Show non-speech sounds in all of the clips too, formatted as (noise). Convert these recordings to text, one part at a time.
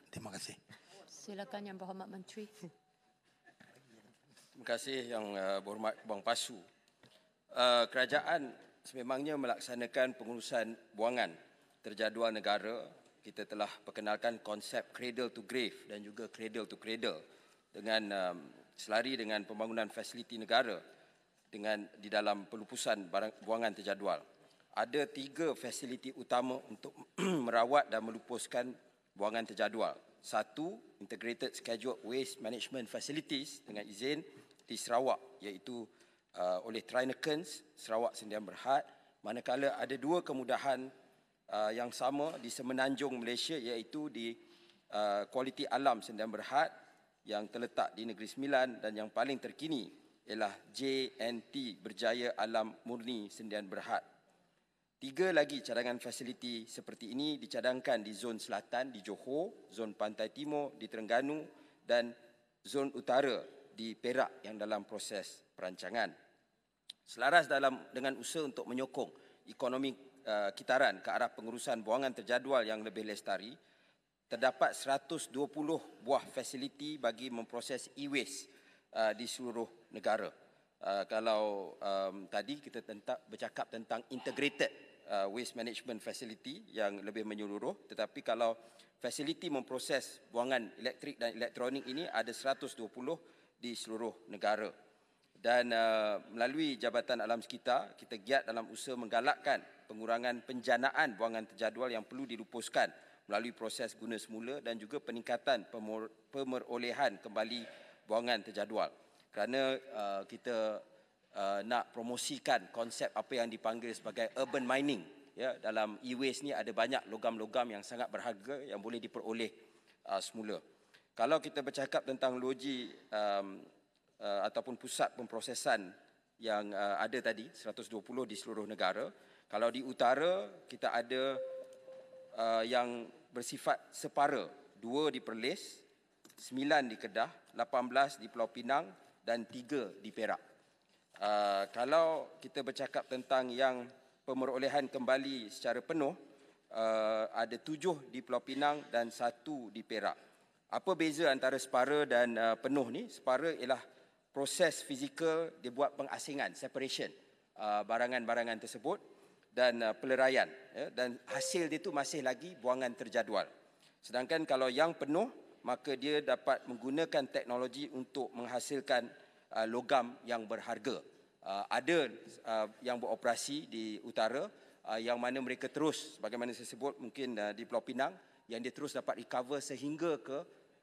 cepat. Terima kasih. Silakan Yang Berhormat Menteri. Terima kasih Yang uh, Berhormat Bang Pasu. Uh, kerajaan sememangnya melaksanakan pengurusan buangan terjadual negara. Kita telah perkenalkan konsep cradle to grave dan juga cradle to cradle dengan um, selari dengan pembangunan fasiliti negara dengan di dalam pelupusan barang, buangan terjadual. Ada tiga fasiliti utama untuk (clears throat) merawat dan melupuskan buangan terjadual. Satu, integrated scheduled waste management facilities dengan izin di Sarawak iaitu uh, oleh Trinacans, Sarawak Sendian Berhad manakala ada dua kemudahan uh, yang sama di Semenanjung Malaysia iaitu di uh, Kualiti Alam Sendian Berhad yang terletak di Negeri Sembilan dan yang paling terkini ialah JNT Berjaya Alam Murni Sendian Berhad. Tiga lagi cadangan fasiliti seperti ini dicadangkan di zon selatan di Johor, zon pantai timur di Terengganu dan zon utara di Perak yang dalam proses perancangan. Selaras dalam dengan usaha untuk menyokong ekonomi uh, kitaran ke arah pengurusan buangan terjadual yang lebih lestari, terdapat 120 buah fasiliti bagi memproses e-waste uh, di seluruh negara. Uh, kalau um, tadi kita tentak, bercakap tentang integrated uh, waste management facility yang lebih menyeluruh tetapi kalau fasiliti memproses buangan elektrik dan elektronik ini ada 120 di seluruh negara dan uh, melalui jabatan alam sekitar kita giat dalam usaha menggalakkan pengurangan penjanaan buangan terjadual yang perlu dilupuskan melalui proses guna semula dan juga peningkatan pemerolehan kembali buangan terjadual kerana uh, kita uh, nak promosikan konsep apa yang dipanggil sebagai urban mining. Ya, dalam e-waste ni ada banyak logam-logam yang sangat berharga yang boleh diperoleh uh, semula. Kalau kita bercakap tentang loji um, uh, ataupun pusat pemprosesan yang uh, ada tadi 120 di seluruh negara, kalau di utara kita ada uh, yang bersifat separa, dua di Perlis, sembilan di Kedah, belas di Pulau Pinang dan tiga di Perak. Ah, kalau kita bercakap tentang yang pemerolehan kembali secara penuh, uh, ada tujuh di Pulau Pinang dan satu di Perak. Apa beza antara separa dan uh, penuh ni? Separa ialah proses fizikal dia buat pengasingan, separation uh, barangan-barangan tersebut dan uh, peleraian. Ya? Dan hasil dia itu masih lagi buangan terjadual. Sedangkan kalau yang penuh, maka dia dapat menggunakan teknologi untuk menghasilkan logam yang berharga uh, ada uh, yang beroperasi di utara uh, yang mana mereka terus bagaimana saya sebut mungkin uh, di Pulau Pinang yang dia terus dapat recover sehingga ke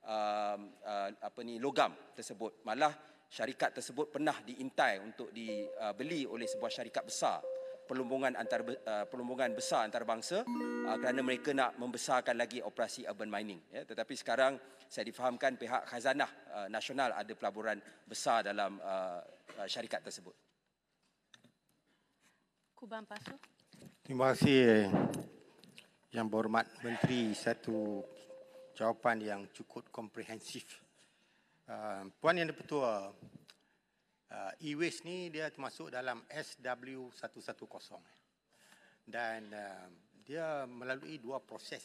uh, uh, apa ni logam tersebut malah syarikat tersebut pernah diintai untuk dibeli uh, oleh sebuah syarikat besar perlumbungan antara uh, perlumbungan besar antarabangsa uh, kerana mereka nak membesarkan lagi operasi urban mining ya tetapi sekarang saya difahamkan pihak khazanah uh, nasional ada pelaburan besar dalam uh, uh syarikat tersebut Kuban Pasu. Terima kasih eh, yang berhormat Menteri satu jawapan yang cukup komprehensif. Ah, Puan Yang Dipertua, ah, e-waste ni dia termasuk dalam SW110 dan ah, dia melalui dua proses.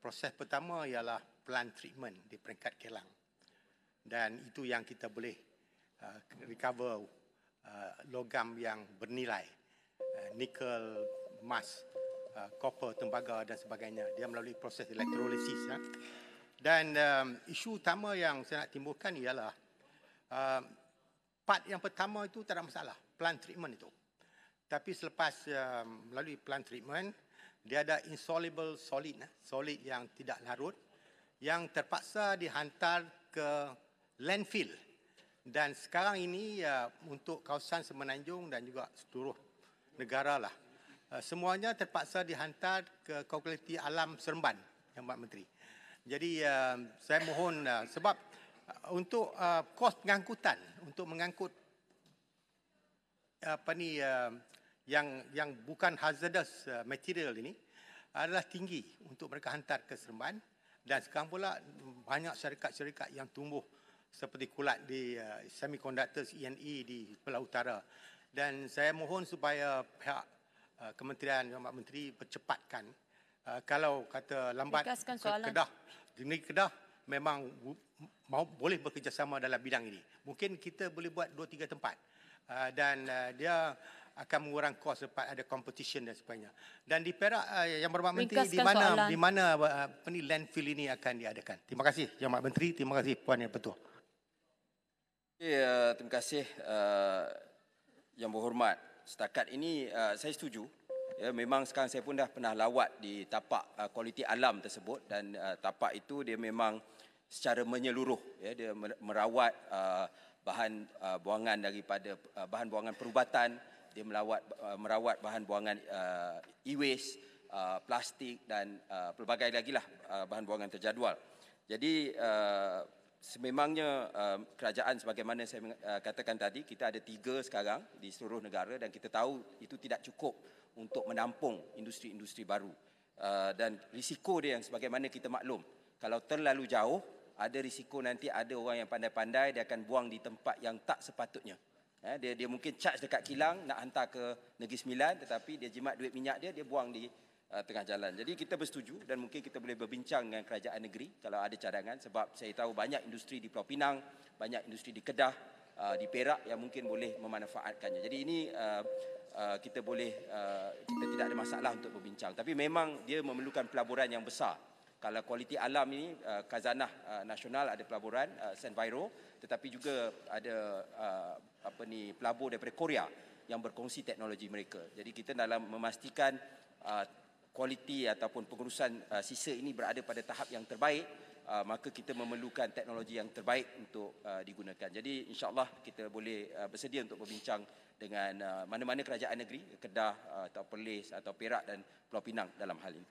Proses pertama ialah plant treatment di peringkat kelang dan itu yang kita boleh recover logam yang bernilai. Eh, nikel, emas, eh, copper, tembaga dan sebagainya. Dia melalui proses elektrolisis. Ya. Dan um, isu utama yang saya nak timbulkan ialah um, part yang pertama itu tak ada masalah, plan treatment itu. Tapi selepas um, melalui plan treatment, dia ada insoluble solid, ya, solid yang tidak larut yang terpaksa dihantar ke landfill. Dan sekarang ini uh, untuk kawasan Semenanjung dan juga seluruh negara lah. Eh, semuanya terpaksa dihantar ke kualiti alam Seremban yang buat menteri. Jadi eh, saya mohon eh, sebab untuk kos pengangkutan untuk mengangkut apa ni yang yang bukan hazardous material ini adalah tinggi untuk mereka hantar ke Seremban dan sekarang pula banyak syarikat-syarikat yang tumbuh seperti kulat di uh, semiconductors ENE e di Pulau Utara dan saya mohon supaya pihak uh, kementerian yang amat menteri percepatkan uh, kalau kata lambat Kedah di Kedah memang mau boleh bekerjasama dalam bidang ini mungkin kita boleh buat dua tiga tempat uh, dan uh, dia akan mengurang kos sebab ada competition dan sebagainya. Dan di Perak uh, yang berhormat menteri di mana soalan. di mana uh, peni landfill ini akan diadakan. Terima kasih Yang Berhormat Menteri, terima kasih Puan Yang Petua. okay, uh, terima kasih uh, yang berhormat, setakat ini uh, saya setuju. Ya, memang sekarang saya pun dah pernah lawat di tapak uh, kualiti alam tersebut dan uh, tapak itu dia memang secara menyeluruh ya dia merawat uh, bahan uh, buangan daripada uh, bahan buangan perubatan, dia melawat uh, merawat bahan buangan uh, e-waste Uh, plastik dan uh, pelbagai lagi lah uh, bahan buangan terjadual. Jadi uh, sememangnya uh, kerajaan sebagaimana saya uh, katakan tadi kita ada tiga sekarang di seluruh negara dan kita tahu itu tidak cukup untuk menampung industri-industri baru uh, dan risiko dia yang sebagaimana kita maklum kalau terlalu jauh ada risiko nanti ada orang yang pandai-pandai dia akan buang di tempat yang tak sepatutnya eh, dia dia mungkin charge dekat kilang nak hantar ke negeri sembilan tetapi dia jimat duit minyak dia dia buang di uh, tengah jalan. Jadi kita bersetuju dan mungkin kita boleh berbincang dengan kerajaan negeri kalau ada cadangan sebab saya tahu banyak industri di Pulau Pinang, banyak industri di Kedah, uh, di Perak yang mungkin boleh memanfaatkannya. Jadi ini uh, Uh, kita boleh uh, kita tidak ada masalah untuk berbincang tapi memang dia memerlukan pelaburan yang besar kalau kualiti alam ini uh, khazanah uh, nasional ada pelaburan uh, Senviro tetapi juga ada uh, apa ni pelabur daripada Korea yang berkongsi teknologi mereka jadi kita dalam memastikan uh, kualiti ataupun pengurusan uh, sisa ini berada pada tahap yang terbaik uh, maka kita memerlukan teknologi yang terbaik untuk uh, digunakan. Jadi insyaallah kita boleh uh, bersedia untuk berbincang dengan uh, mana-mana kerajaan negeri, Kedah uh, atau Perlis atau Perak dan Pulau Pinang dalam hal ini.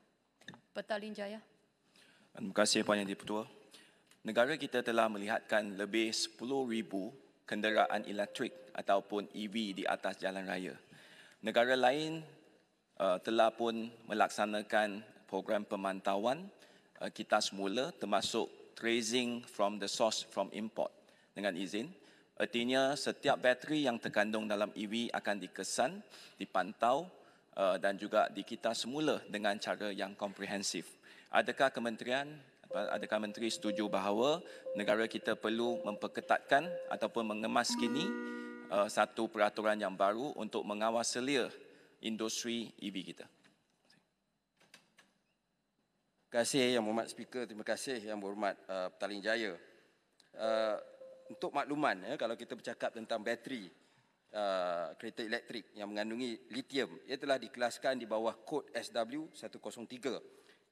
Petaling Jaya. Terima kasih Puan Yang Dipertua. Negara kita telah melihatkan lebih 10,000 kenderaan elektrik ataupun EV di atas jalan raya. Negara lain uh, telah pun melaksanakan program pemantauan uh, kita semula termasuk tracing from the source from import dengan izin. Artinya setiap bateri yang terkandung dalam EV akan dikesan, dipantau uh, dan juga dikita semula dengan cara yang komprehensif. Adakah kementerian adakah menteri setuju bahawa negara kita perlu memperketatkan ataupun mengemaskini uh, satu peraturan yang baru untuk mengawal selia industri EV kita. Terima kasih Yang Berhormat Speaker, terima kasih Yang Berhormat uh, Petaling Jaya. Uh, untuk makluman, ya, kalau kita bercakap tentang bateri uh, kereta elektrik yang mengandungi lithium, ia telah dikelaskan di bawah kod SW103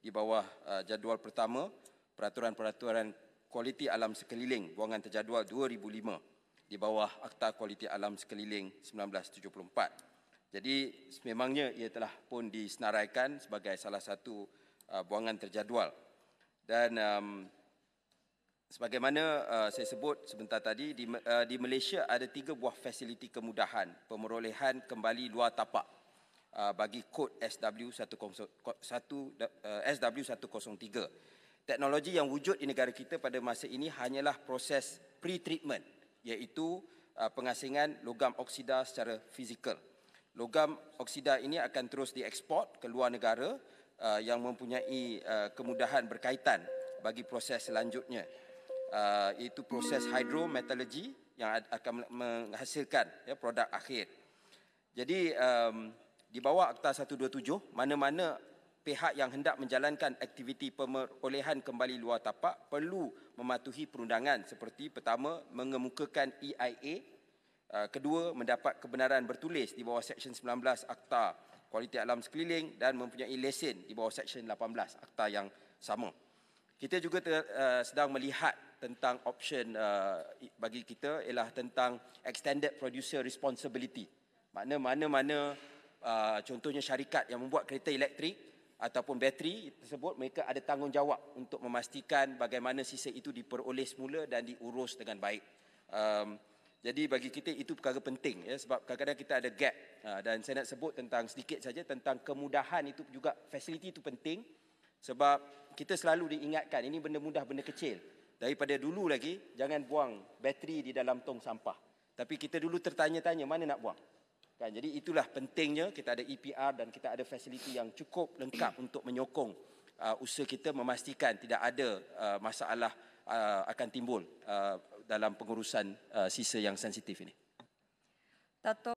di bawah uh, jadual pertama peraturan-peraturan kualiti alam sekeliling buangan terjadual 2005 di bawah Akta Kualiti Alam Sekeliling 1974. Jadi sememangnya ia telah pun disenaraikan sebagai salah satu uh, buangan terjadual. Dan um, sebagaimana uh, saya sebut sebentar tadi, di, uh, di Malaysia ada tiga buah fasiliti kemudahan pemerolehan kembali luar tapak uh, bagi kod SW1, 1, uh, SW103. Teknologi yang wujud di negara kita pada masa ini hanyalah proses pre-treatment iaitu uh, pengasingan logam oksida secara fizikal logam oksida ini akan terus diekspor ke luar negara uh, yang mempunyai uh, kemudahan berkaitan bagi proses selanjutnya iaitu uh, proses hidrometalurgi yang akan menghasilkan ya, produk akhir. Jadi um, di bawah Akta 127 mana-mana pihak yang hendak menjalankan aktiviti pemerolehan kembali luar tapak perlu mematuhi perundangan seperti pertama mengemukakan EIA Ah, kedua mendapat kebenaran bertulis di bawah Seksyen 19 Akta Kualiti Alam Sekeliling dan mempunyai lesen di bawah Seksyen 18 Akta yang sama. Kita juga ter, uh, sedang melihat tentang option uh, bagi kita ialah tentang extended producer responsibility. Maknanya mana-mana uh, contohnya syarikat yang membuat kereta elektrik ataupun bateri tersebut mereka ada tanggungjawab untuk memastikan bagaimana sisa itu diperoleh semula dan diurus dengan baik. Um, jadi bagi kita itu perkara penting ya sebab kadang-kadang kita ada gap ha, dan saya nak sebut tentang sedikit saja tentang kemudahan itu juga fasiliti itu penting sebab kita selalu diingatkan ini benda mudah benda kecil daripada dulu lagi jangan buang bateri di dalam tong sampah tapi kita dulu tertanya-tanya mana nak buang kan jadi itulah pentingnya kita ada EPR dan kita ada fasiliti yang cukup lengkap (clears throat) untuk menyokong uh, usaha kita memastikan tidak ada uh, masalah uh, akan timbul uh, dalam pengurusan uh, sisa yang sensitif ini. Dato